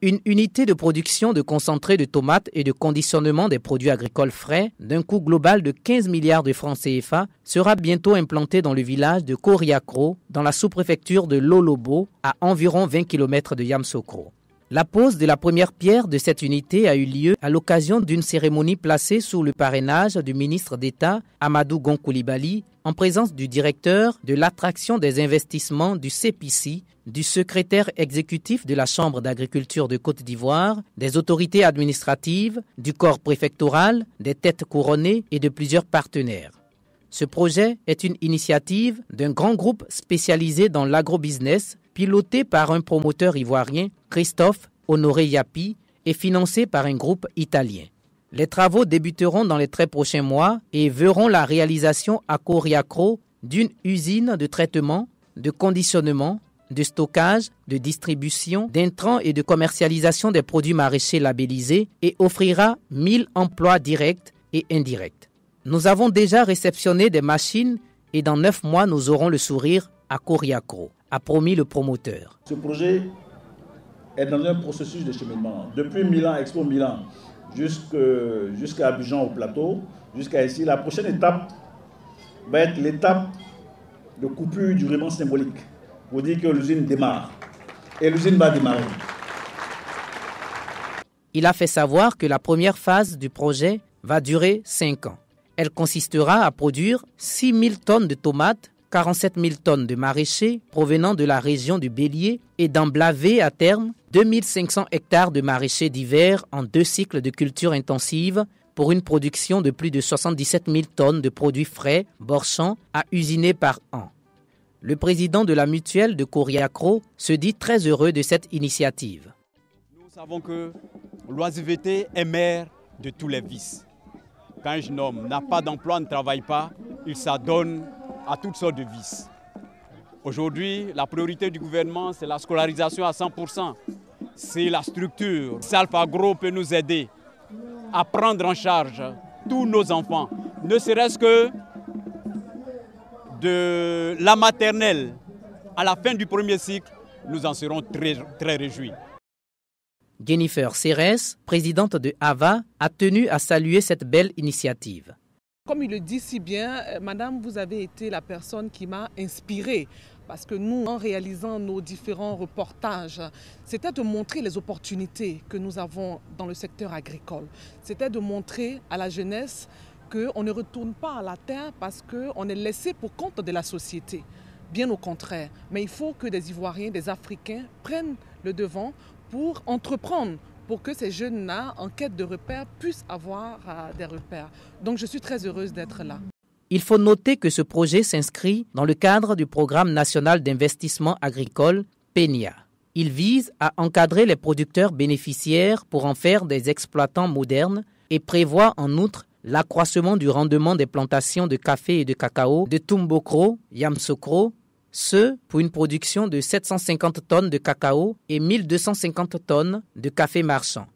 Une unité de production de concentrés de tomates et de conditionnement des produits agricoles frais d'un coût global de 15 milliards de francs CFA sera bientôt implantée dans le village de Koriakro, dans la sous-préfecture de Lolobo, à environ 20 km de Yamsokro. La pose de la première pierre de cette unité a eu lieu à l'occasion d'une cérémonie placée sous le parrainage du ministre d'État Amadou Gonkoulibaly en présence du directeur de l'attraction des investissements du CPC, du secrétaire exécutif de la Chambre d'agriculture de Côte d'Ivoire, des autorités administratives, du corps préfectoral, des têtes couronnées et de plusieurs partenaires. Ce projet est une initiative d'un grand groupe spécialisé dans l'agrobusiness piloté par un promoteur ivoirien Christophe Honoré yapi est financé par un groupe italien. Les travaux débuteront dans les très prochains mois et verront la réalisation à Coriacro d'une usine de traitement, de conditionnement, de stockage, de distribution, d'intrants et de commercialisation des produits maraîchers labellisés et offrira 1000 emplois directs et indirects. Nous avons déjà réceptionné des machines et dans 9 mois nous aurons le sourire à Coriacro, a promis le promoteur. Ce projet est dans un processus de cheminement. Depuis Milan, Expo Milan, jusqu'à Abidjan au plateau, jusqu'à ici, la prochaine étape va être l'étape de coupure du vraiment symbolique pour dire que l'usine démarre. Et l'usine va démarrer. Il a fait savoir que la première phase du projet va durer 5 ans. Elle consistera à produire 6000 tonnes de tomates 47 000 tonnes de maraîchers provenant de la région du Bélier et blaver à terme 2500 hectares de maraîchers d'hiver en deux cycles de culture intensive pour une production de plus de 77 000 tonnes de produits frais, borchants, à usiner par an. Le président de la mutuelle de Coriacro se dit très heureux de cette initiative. Nous savons que l'oisiveté est mère de tous les vices. Quand un jeune homme n'a pas d'emploi, ne travaille pas, il s'adonne à toutes sortes de vices. Aujourd'hui, la priorité du gouvernement, c'est la scolarisation à 100%. C'est la structure. Salfa Gros peut nous aider à prendre en charge tous nos enfants, ne serait-ce que de la maternelle à la fin du premier cycle, nous en serons très, très réjouis. Jennifer Ceres, présidente de HAVA, a tenu à saluer cette belle initiative. Comme il le dit si bien, euh, Madame, vous avez été la personne qui m'a inspirée parce que nous, en réalisant nos différents reportages, c'était de montrer les opportunités que nous avons dans le secteur agricole. C'était de montrer à la jeunesse qu'on ne retourne pas à la terre parce qu'on est laissé pour compte de la société. Bien au contraire, mais il faut que des Ivoiriens, des Africains prennent le devant pour entreprendre, pour que ces jeunes-là, en quête de repères, puissent avoir euh, des repères. Donc je suis très heureuse d'être là. Il faut noter que ce projet s'inscrit dans le cadre du Programme national d'investissement agricole PENIA. Il vise à encadrer les producteurs bénéficiaires pour en faire des exploitants modernes et prévoit en outre l'accroissement du rendement des plantations de café et de cacao de Tumbokro, Yamsokro, ce, pour une production de 750 tonnes de cacao et 1250 tonnes de café marchand.